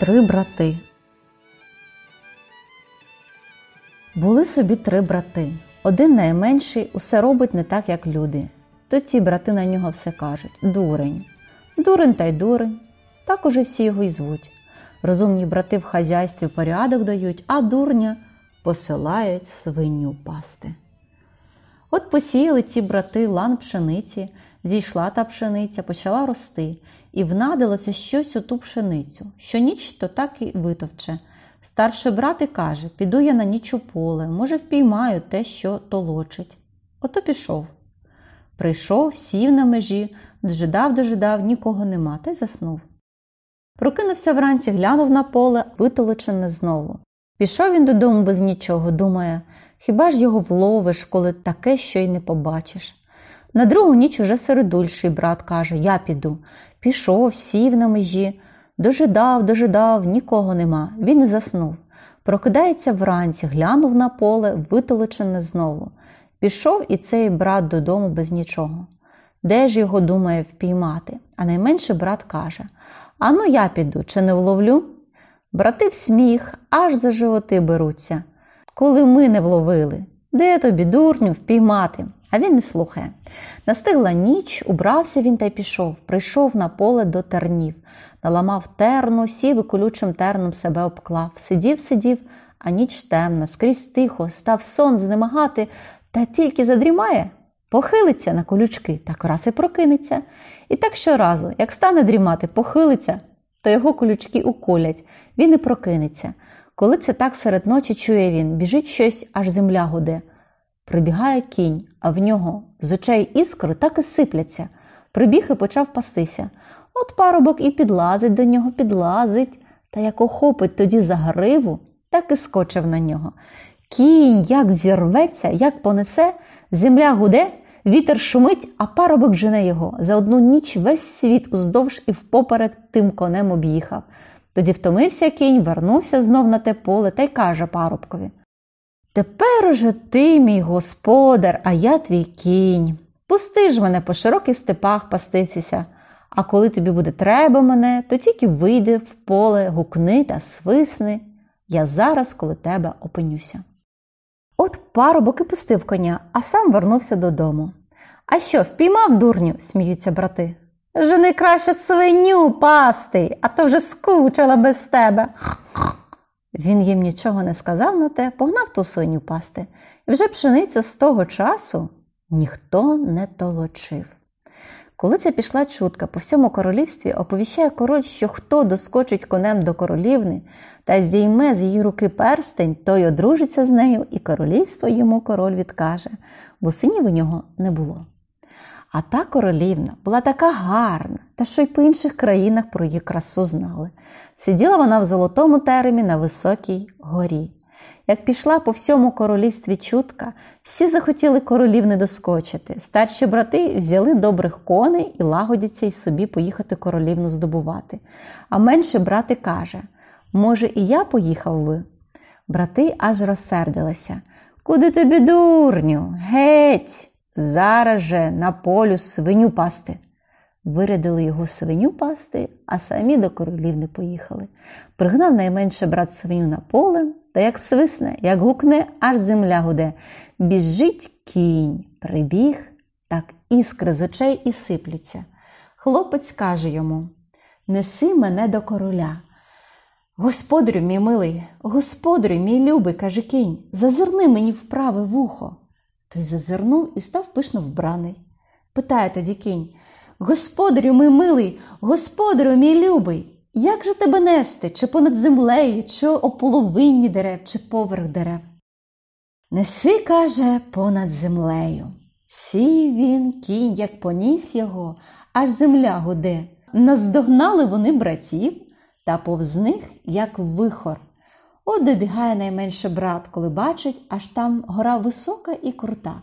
Три брати. Були собі три брати. Один найменший усе робить не так, як люди. То ці брати на нього все кажуть дурень. Дурень та й дурень. Так уже всі його й звуть. Розумні брати в хазяйстві порядок дають, а дурня посилають свиню пасти. От посіяли ті брати лан пшениці, зійшла та пшениця, почала рости, і внадилося щось у ту пшеницю. Що ніч, то так і витовче. Старший брат і каже: Піду я на ніч у поле, може, впіймаю те, що толочить. Ото пішов. Прийшов, сів на межі, дожидав, дожидав, нікого нема, та й заснув. Прокинувся вранці, глянув на поле, витолочене знову. Пішов він додому без нічого, думає, хіба ж його вловиш, коли таке що й не побачиш. На другу ніч уже середульший брат каже Я піду. Пішов, сів на межі, дожидав, дожидав, нікого нема. Він не заснув. Прокидається вранці, глянув на поле, витолочене знову. Пішов і цей брат додому без нічого. Де ж його думає впіймати? А найменший брат каже Ану, я піду, чи не вловлю? Брати в сміх, аж за животи беруться. Коли ми не вловили, де тобі, дурню, впіймати? А він не слухає. Настигла ніч, убрався він та й пішов, прийшов на поле до тернів, наламав терну, сів і колючим терном себе обклав, сидів, сидів, а ніч темна, скрізь тихо, став сон знемагати, та тільки задрімає, похилиться на колючки, так раз і прокинеться. І так щоразу, як стане дрімати, похилиться та його колючки уколять, він і прокинеться. Коли це так серед ночі чує він, біжить щось, аж земля гуде. Прибігає кінь, а в нього з очей іскри так і сипляться. Прибіг і почав пастися. От парубок і підлазить до нього, підлазить, та як охопить тоді за гриву, так і скочив на нього. Кінь як зірветься, як понесе, земля гуде, Вітер шумить, а парубок жене його. За одну ніч весь світ уздовж і впоперед тим конем об'їхав. Тоді втомився кінь, вернувся знов на те поле та й каже парубкові Тепер уже ти, мій господар, а я твій кінь. Пусти ж мене по широких степах паститися, а коли тобі буде треба мене, то тільки вийди в поле, гукни та свисни. Я зараз, коли тебе опинюся. От парубок і пустив коня, а сам вернувся додому. А що, впіймав дурню? сміються брати. Жени краще свиню пасти, а то вже скучила без тебе. Він їм нічого не сказав на те, погнав ту свиню пасти, і вже пшеницю з того часу ніхто не толочив. Коли це пішла чутка, по всьому королівстві оповіщає король, що хто доскочить конем до королівни та здійме з її руки перстень, той одружиться з нею, і королівство йому король відкаже, бо синів у нього не було. А та королівна була така гарна, та що й по інших країнах про її красу знали. Сиділа вона в золотому теремі на високій горі. Як пішла по всьому королівстві чутка, всі захотіли королів не доскочити. Старші брати взяли добрих коней і лагодяться й собі поїхати королівну здобувати. А менше брати каже Може, і я поїхав би? Брати аж розсердилися. Куди тобі, дурню? Геть! Зараз же на полю свиню пасти. Вирядили його свиню пасти, а самі до королівни поїхали. Пригнав найменше брат свиню на поле та як свисне, як гукне, аж земля гуде. Біжить кінь, прибіг, так іскри з очей і сиплються. Хлопець каже йому Неси мене до короля. Господарю мій милий, господарю мій любий, каже кінь, зазирни мені вправе вухо. Той зазирнув і став пишно вбраний. Питає тоді кінь Господарю мій милий, господарю мій любий, як же тебе нести, чи понад землею, чи ополовинні дерев, чи поверх дерев? Неси, каже, понад землею. Сій він кінь, як поніс його, аж земля гуде. Наздогнали вони братів та повз них, як вихор. От добігає найменше брат, коли бачить, аж там гора висока і крута,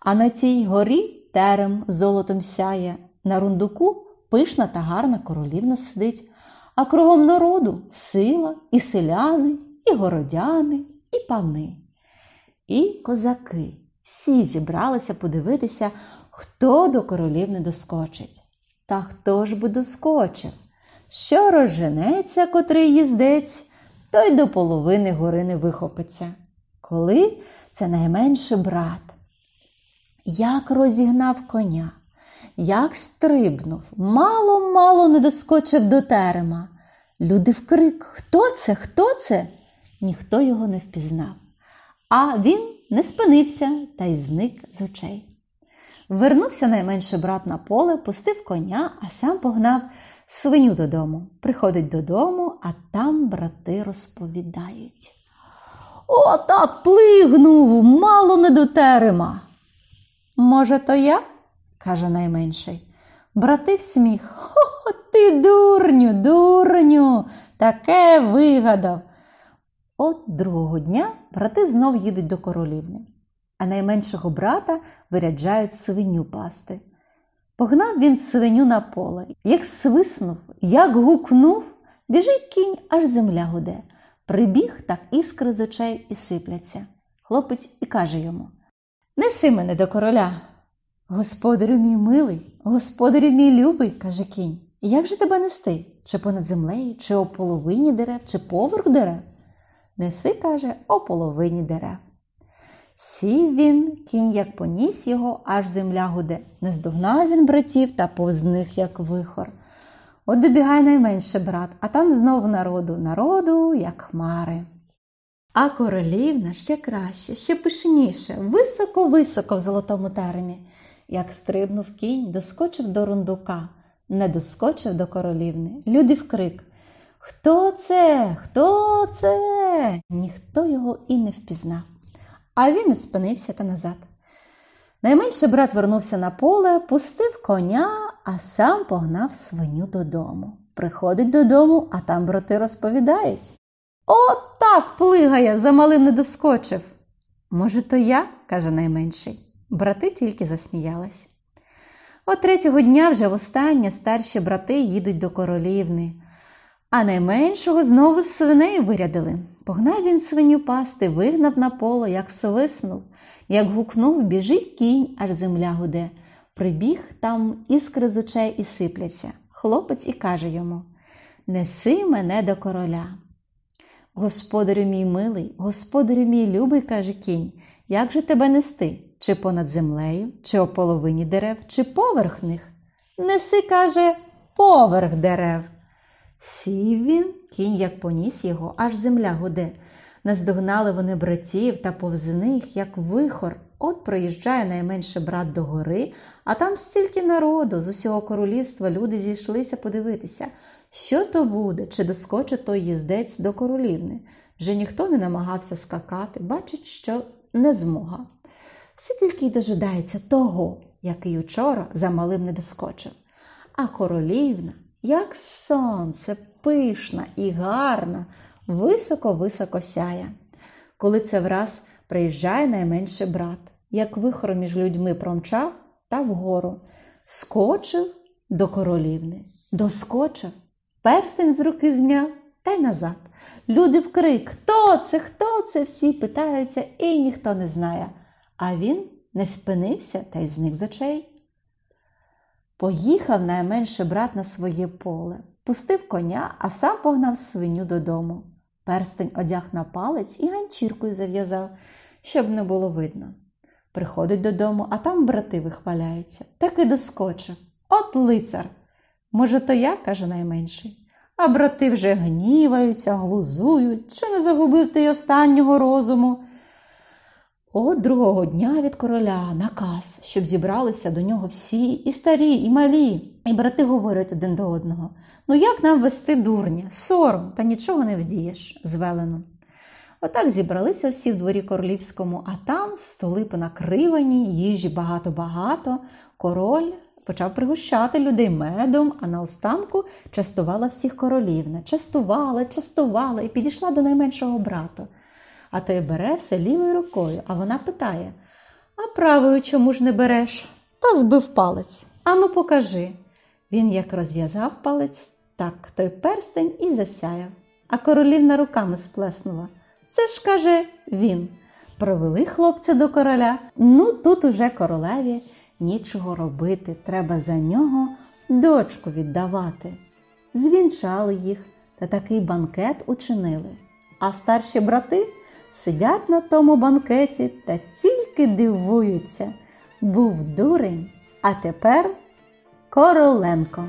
а на цій горі терем золотом сяє, на рундуку пишна та гарна королівна сидить а кругом народу сила, і селяни, і городяни, і пани, і козаки. Всі зібралися подивитися, хто до королів не доскочить. Та хто ж би доскочив? Що розженеться, котрий їздець, той до половини гори не вихопиться. Коли це найменший брат. Як розігнав коня, як стрибнув, мало мало не доскочив до терема. Люди вкрик Хто це? Хто це? Ніхто його не впізнав. А він не спинився та й зник з очей. Вернувся найменший брат на поле, пустив коня, а сам погнав свиню додому. Приходить додому, а там брати розповідають. О, так плигнув, мало не до терема. Може, то я? каже найменший. Брати в сміх. Хо, ти, дурню, дурню, таке вигадав. От другого дня брати знов їдуть до королівни, а найменшого брата виряджають свиню пасти. Погнав він свиню на поле, як свиснув, як гукнув, біжить кінь, аж земля гуде. Прибіг так іскри з очей і сипляться. Хлопець і каже йому: Неси мене до короля. Господарю мій милий, господарю мій любий, каже кінь, як же тебе нести? Чи понад землею, чи о половині дерев, чи поверх дерев? Неси, каже, о половині дерев. Сів він, кінь як поніс його, аж земля гуде. Не здогнав він братів та повз них, як вихор. От добігай найменше брат, а там знову народу, народу, як хмари. А королівна ще краще, ще пишніше, високо-високо в золотому теремі як стрибнув кінь, доскочив до рундука, не доскочив до королівни. Люди вкрик. Хто це? Хто це? Ніхто його і не впізнав. А він і спинився та назад. Найменший брат вернувся на поле, пустив коня, а сам погнав свиню додому. Приходить додому, а там брати розповідають. От так плигає, замалим не доскочив. Може, то я, каже найменший. Брати тільки засміялись. От третього дня вже востаннє старші брати їдуть до королівни, а найменшого знову з свинею вирядили. Погнав він свиню пасти, вигнав на поло, як свиснув, як гукнув, біжить кінь, аж земля гуде. Прибіг там іскри з очей і сипляться. Хлопець і каже йому Неси мене до короля. Господарю мій милий, господарю мій любий, каже кінь, як же тебе нести? чи понад землею, чи о половині дерев, чи поверх них. Неси, каже, поверх дерев. Сів він, кінь як поніс його, аж земля гуде. Наздогнали вони братів та повз них, як вихор. От проїжджає найменше брат до гори, а там стільки народу з усього королівства люди зійшлися подивитися, що то буде, чи доскоче той їздець до королівни. Вже ніхто не намагався скакати, бачить, що не змога все тільки й дожидається того, який учора за малим не доскочив. А королівна, як сонце, пишна і гарна, високо-високо сяє. Коли це враз приїжджає найменший брат, як вихор між людьми промчав та вгору, скочив до королівни, доскочив, перстень з руки зняв та й назад. Люди вкрик Хто це? Хто це? Всі питаються, і ніхто не знає а він не спинився та й зник з очей. Поїхав найменше брат на своє поле, пустив коня, а сам погнав свиню додому. Перстень одяг на палець і ганчіркою зав'язав, щоб не було видно. Приходить додому, а там брати вихваляються. Таки доскочив. От лицар. Може, то я, каже найменший. А брати вже гніваються, глузують, чи не загубив ти й останнього розуму. От другого дня від короля наказ, щоб зібралися до нього всі, і старі, і малі. І брати говорять один до одного: Ну, як нам вести дурня, сором, та нічого не вдієш, звелено. Отак зібралися всі в дворі королівському, а там столи понакривані, їжі багато-багато. Король почав пригощати людей медом, а наостанку частувала всіх королівна. Частувала, частувала і підійшла до найменшого брата а той бере все лівою рукою, а вона питає А правою чому ж не береш? Та збив палець. Ану, покажи. Він як розв'язав палець, так той перстень і засяяв. А королівна руками сплеснула. Це ж, каже, він. Провели хлопця до короля. Ну тут уже королеві нічого робити. Треба за нього дочку віддавати. Звінчали їх та такий банкет учинили а старші брати сидять на тому банкеті та тільки дивуються. Був дурень, а тепер Короленко.